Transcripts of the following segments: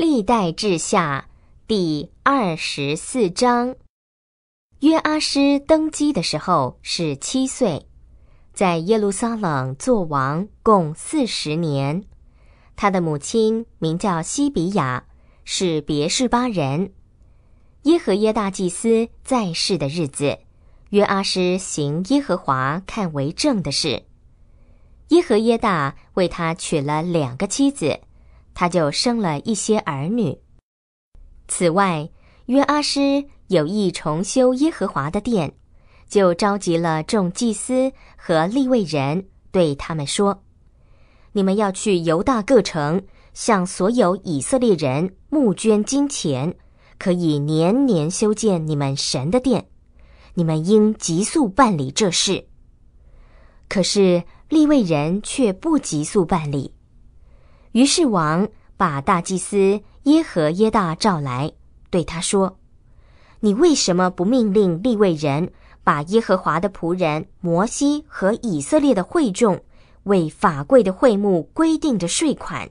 历代志下第二十四章，约阿施登基的时候是七岁，在耶路撒冷作王共四十年。他的母亲名叫西比亚，是别是巴人。耶和耶大祭司在世的日子，约阿施行耶和华看为正的事。耶和耶大为他娶了两个妻子。他就生了一些儿女。此外，约阿施有意重修耶和华的殿，就召集了众祭司和利未人，对他们说：“你们要去犹大各城，向所有以色列人募捐金钱，可以年年修建你们神的殿。你们应急速办理这事。”可是利未人却不急速办理。于是王把大祭司耶和耶大召来，对他说：“你为什么不命令立位人把耶和华的仆人摩西和以色列的会众为法柜的会幕规定的税款，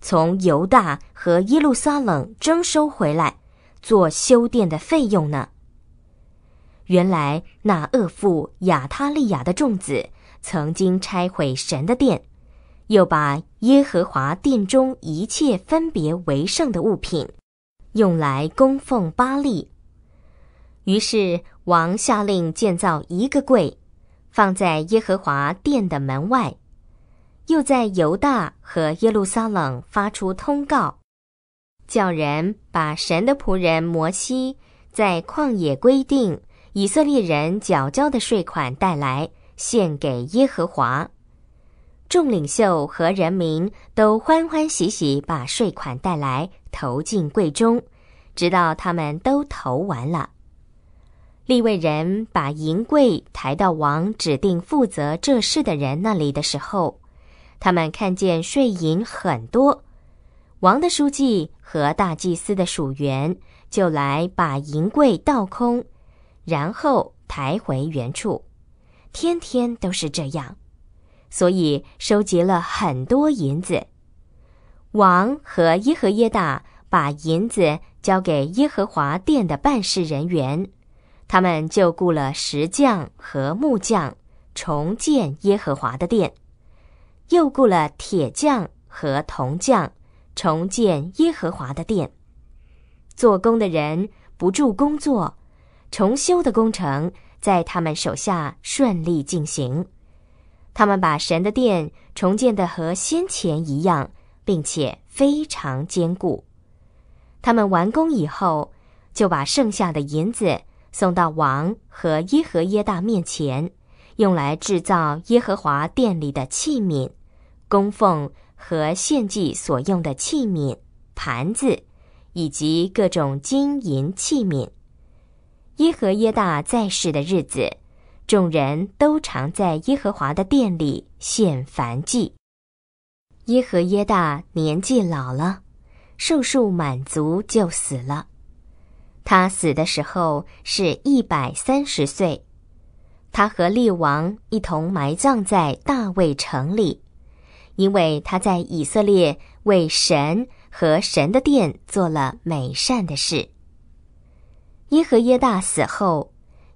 从犹大和耶路撒冷征收回来，做修殿的费用呢？”原来那恶妇亚他利雅的众子曾经拆毁神的殿。又把耶和华殿中一切分别为圣的物品，用来供奉巴利。于是王下令建造一个柜，放在耶和华殿的门外，又在犹大和耶路撒冷发出通告，叫人把神的仆人摩西在旷野规定以色列人缴交的税款带来，献给耶和华。众领袖和人民都欢欢喜喜把税款带来，投进柜中，直到他们都投完了。立位人把银柜抬到王指定负责这事的人那里的时候，他们看见税银很多。王的书记和大祭司的属员就来把银柜倒空，然后抬回原处。天天都是这样。所以，收集了很多银子。王和耶和耶大把银子交给耶和华殿的办事人员，他们就雇了石匠和木匠，重建耶和华的殿；又雇了铁匠和铜匠，重建耶和华的殿。做工的人不住工作，重修的工程在他们手下顺利进行。他们把神的殿重建的和先前一样，并且非常坚固。他们完工以后，就把剩下的银子送到王和耶和耶大面前，用来制造耶和华殿里的器皿、供奉和献祭所用的器皿、盘子，以及各种金银器皿。耶和耶大在世的日子。众人都常在耶和华的殿里献燔祭。耶和耶大年纪老了，寿数满足，就死了。他死的时候是一百三十岁。他和利王一同埋葬在大卫城里，因为他在以色列为神和神的殿做了美善的事。耶和耶大死后。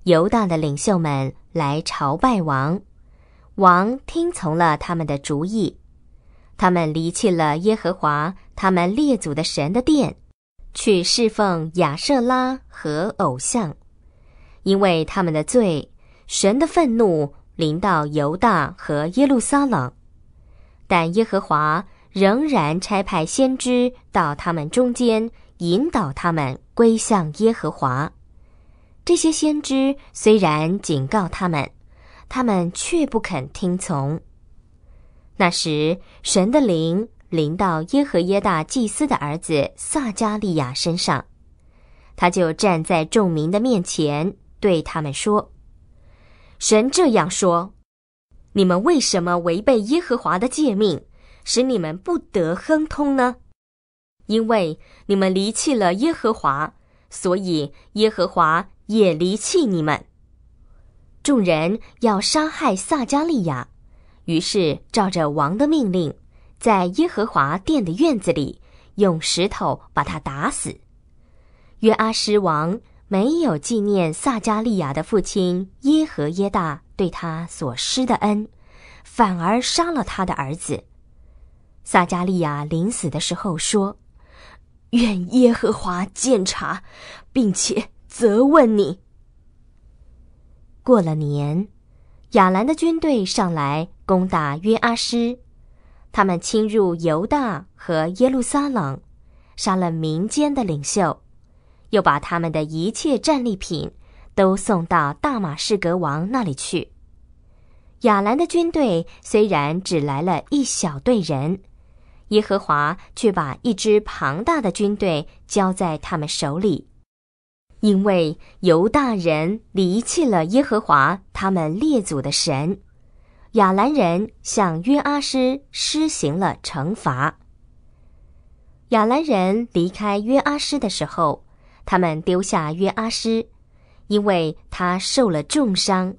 犹大的领袖们来朝拜王，王听从了他们的主意，他们离弃了耶和华他们列祖的神的殿，去侍奉亚瑟拉和偶像，因为他们的罪，神的愤怒临到犹大和耶路撒冷，但耶和华仍然差派先知到他们中间，引导他们归向耶和华。这些先知虽然警告他们，他们却不肯听从。那时，神的灵临到耶和耶大祭司的儿子撒加利亚身上，他就站在众民的面前，对他们说：“神这样说：你们为什么违背耶和华的诫命，使你们不得亨通呢？因为你们离弃了耶和华。”所以耶和华也离弃你们。众人要杀害撒加利亚，于是照着王的命令，在耶和华殿的院子里用石头把他打死。约阿施王没有纪念撒加利亚的父亲耶和耶大对他所施的恩，反而杀了他的儿子。撒加利亚临死的时候说。愿耶和华鉴察，并且责问你。过了年，亚兰的军队上来攻打约阿施，他们侵入犹大和耶路撒冷，杀了民间的领袖，又把他们的一切战利品都送到大马士革王那里去。亚兰的军队虽然只来了一小队人。耶和华却把一支庞大的军队交在他们手里，因为犹大人离弃了耶和华他们列祖的神。亚兰人向约阿施施行了惩罚。亚兰人离开约阿施的时候，他们丢下约阿施，因为他受了重伤，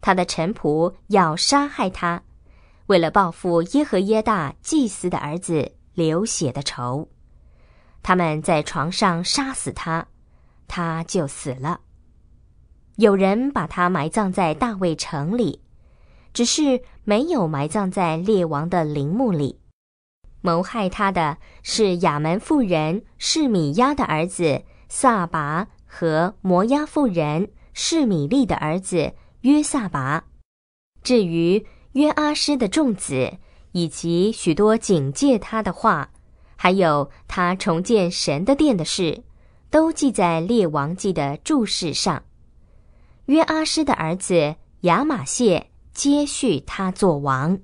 他的臣仆要杀害他。为了报复耶和耶大祭司的儿子流血的仇，他们在床上杀死他，他就死了。有人把他埋葬在大卫城里，只是没有埋葬在列王的陵墓里。谋害他的是亚门妇人示米亚的儿子撒拔和摩押妇人示米利的儿子约撒拔。至于。约阿施的众子，以及许多警戒他的话，还有他重建神的殿的事，都记在列王记的注释上。约阿施的儿子亚玛谢接续他做王。